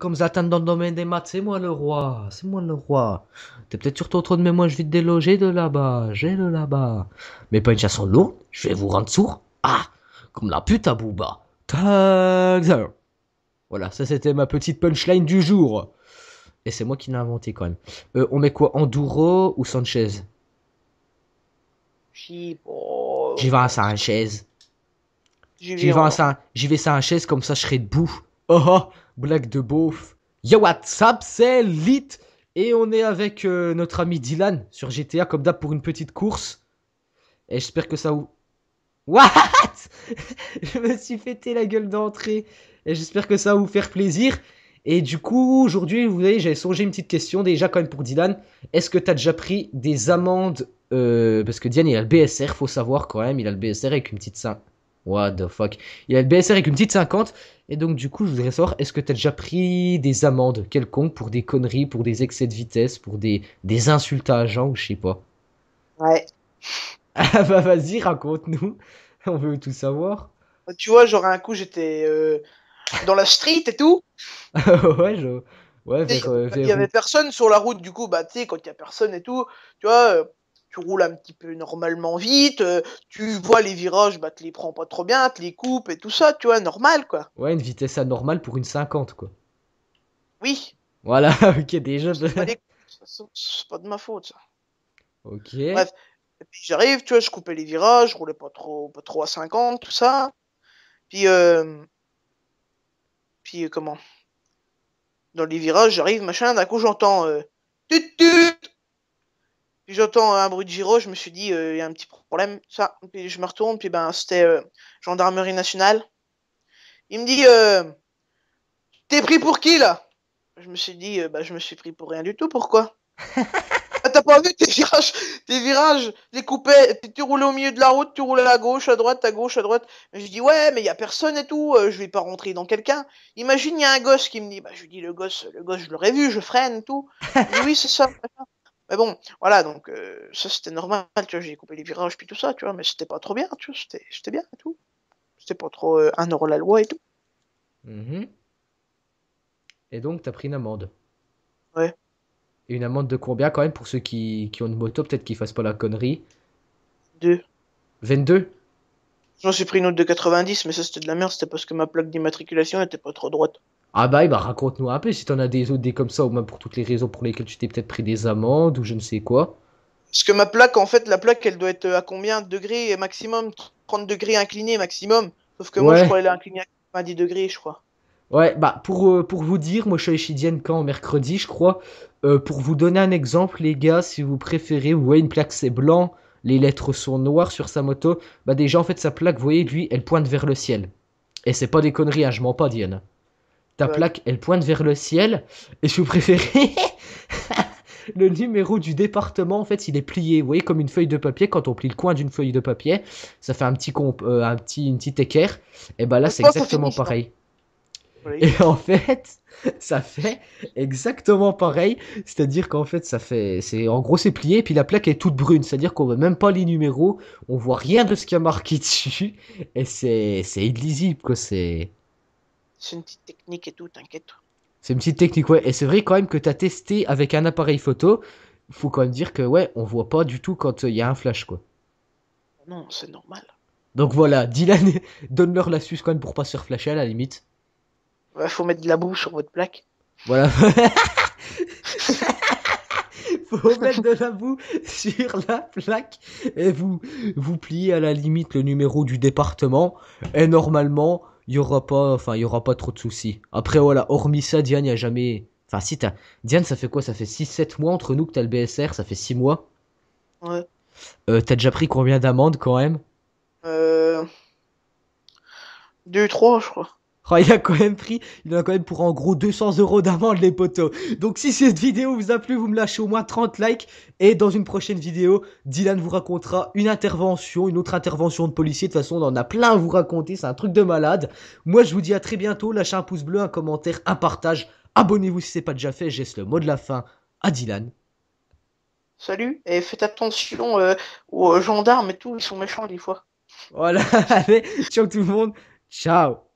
comme Zlatan dans le domaine des maths, c'est moi le roi, c'est moi le roi. T'es peut-être sur ton trône, mais moi je vais te déloger de là-bas, j'ai le là-bas. Mais pas une chanson lourde, je vais vous rendre sourd. Ah, comme la pute à Booba. Voilà, ça c'était ma petite punchline du jour. Et c'est moi qui l'ai inventé quand même. Euh, on met quoi, Enduro ou Sanchez J'y vais oh. à Sanchez. J'y vais à chaise comme ça je serai debout Oh oh, blague de beauf. Yo what's up, c'est Lit et on est avec euh, notre ami Dylan sur GTA comme d'hab pour une petite course. Et j'espère que ça vous... What Je me suis fêté la gueule d'entrée. Et j'espère que ça va vous faire plaisir. Et du coup, aujourd'hui, vous voyez, j'avais songé une petite question déjà quand même pour Dylan. Est-ce que t'as déjà pris des amendes euh, Parce que Dylan, il a le BSR, faut savoir quand même, il a le BSR avec une petite, What the fuck. Il a le BSR avec une petite 50. Et donc, du coup, je voudrais savoir, est-ce que t'as déjà pris des amendes quelconques pour des conneries, pour des excès de vitesse, pour des, des insultes à agents ou je sais pas Ouais. Ah bah vas-y, raconte-nous. On veut tout savoir. Tu vois, genre un coup, j'étais euh, dans la street et tout. ouais, je... ouais vers, euh, il y avait personne sur la route, du coup, bah tu sais, quand il y a personne et tout, tu vois, euh, tu roules un petit peu normalement vite, euh, tu vois les virages, bah tu les prends pas trop bien, tu les coupes et tout ça, tu vois, normal quoi. Ouais, une vitesse anormale pour une 50 quoi. Oui. Voilà, ok, déjà. C'est pas, de ma faute ça. Ok. Bref, j'arrive, tu vois, je coupais les virages, je roulais pas trop, pas trop à 50, tout ça. Puis, euh... puis euh, comment Dans les virages, j'arrive, machin, d'un coup j'entends. Euh, puis j'entends un bruit de giro, je me suis dit, euh, il y a un petit problème, ça. Puis je me retourne, puis ben, c'était euh, Gendarmerie nationale. Il me dit, euh, t'es pris pour qui là Je me suis dit, bah, je me suis pris pour rien du tout, pourquoi ah, T'as pas vu tes virages, tes virages, les tu roulais au milieu de la route, tu roulais à gauche, à droite, à gauche, à droite. je dis, ouais, mais il y a personne et tout, je vais pas rentrer dans quelqu'un. Imagine, il y a un gosse qui me dit, bah, je lui dis, le gosse, le gosse, je l'aurais vu, je freine, tout. oui, c'est ça. Mais bon, voilà, donc euh, ça c'était normal, tu vois, j'ai coupé les virages puis tout ça, tu vois, mais c'était pas trop bien, tu vois, c'était bien et tout. C'était pas trop euh, un euro la loi et tout. Mhm. Et donc t'as pris une amende. Ouais. Et une amende de combien quand même pour ceux qui, ont une moto, peut-être qu'ils fassent pas la connerie. 2. 22 J'en suis pris une autre de 90, mais ça c'était de la merde, c'était parce que ma plaque d'immatriculation était pas trop droite. Ah bah, eh bah, raconte-nous un peu si t'en as des autres, des comme ça, ou même pour toutes les raisons pour lesquelles tu t'es peut-être pris des amendes ou je ne sais quoi. Parce que ma plaque, en fait, la plaque, elle doit être euh, à combien de degrés maximum 30 degrés inclinés maximum. Sauf que moi, je crois qu'elle est inclinée à 90 degrés, je crois. Ouais, bah pour, euh, pour vous dire, moi je suis chez Diane quand mercredi, je crois. Euh, pour vous donner un exemple, les gars, si vous préférez, vous voyez une plaque c'est blanc, les lettres sont noires sur sa moto. Bah déjà en fait sa plaque, vous voyez, lui, elle pointe vers le ciel. Et c'est pas des conneries, hein, je mens pas, Diane ta plaque, elle pointe vers le ciel. Et je vous préférez, le numéro du département, en fait, il est plié. Vous voyez, comme une feuille de papier, quand on plie le coin d'une feuille de papier, ça fait un petit, comp euh, un petit une petite équerre. Et ben là, c'est exactement pareil. Et en fait, ça fait exactement pareil. C'est-à-dire qu'en fait, ça fait, c'est, en gros, c'est plié, et puis la plaque est toute brune. C'est-à-dire qu'on voit même pas les numéros, on voit rien de ce qui a marqué dessus, et c'est, c'est illisible, que c'est, c'est une petite technique et tout, t'inquiète. C'est une petite technique, ouais. Et c'est vrai quand même que t'as testé avec un appareil photo. Faut quand même dire que, ouais, on voit pas du tout quand euh, il y a un flash, quoi. Non, c'est normal. Donc voilà, Dylan, donne-leur l'astuce quand même pour pas se faire à la limite. Ouais, faut mettre de la boue sur votre plaque. Voilà. faut mettre de la boue sur la plaque et vous vous pliez à la limite le numéro du département et normalement il y aura pas, enfin, il pas trop de soucis. Après, voilà, hormis ça, Diane, il a jamais. Enfin, si t'as. Diane, ça fait quoi Ça fait 6-7 mois entre nous que t'as le BSR, ça fait 6 mois. Ouais. Euh, t'as déjà pris combien d'amendes quand même Euh. 2-3, je crois. Oh, il a quand même pris, il en a quand même pour en gros 200 euros d'amende les potos. Donc si cette vidéo vous a plu, vous me lâchez au moins 30 likes et dans une prochaine vidéo, Dylan vous racontera une intervention, une autre intervention de policier. De toute façon, on en a plein à vous raconter, c'est un truc de malade. Moi, je vous dis à très bientôt, lâchez un pouce bleu, un commentaire, un partage. Abonnez-vous si ce n'est pas déjà fait, j'ai le mot de la fin à Dylan. Salut et faites attention euh, aux gendarmes et tout, ils sont méchants des fois. Voilà, allez, ciao tout le monde. Ciao